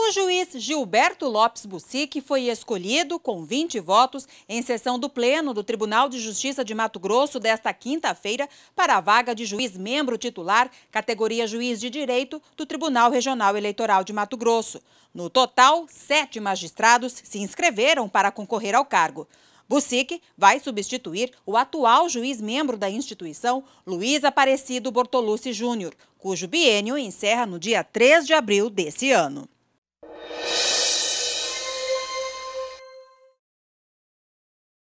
O juiz Gilberto Lopes Bucic foi escolhido com 20 votos em sessão do Pleno do Tribunal de Justiça de Mato Grosso desta quinta-feira para a vaga de juiz membro titular, categoria juiz de direito do Tribunal Regional Eleitoral de Mato Grosso. No total, sete magistrados se inscreveram para concorrer ao cargo. Bucic vai substituir o atual juiz membro da instituição, Luiz Aparecido Bortolucci Júnior, cujo biênio encerra no dia 3 de abril desse ano.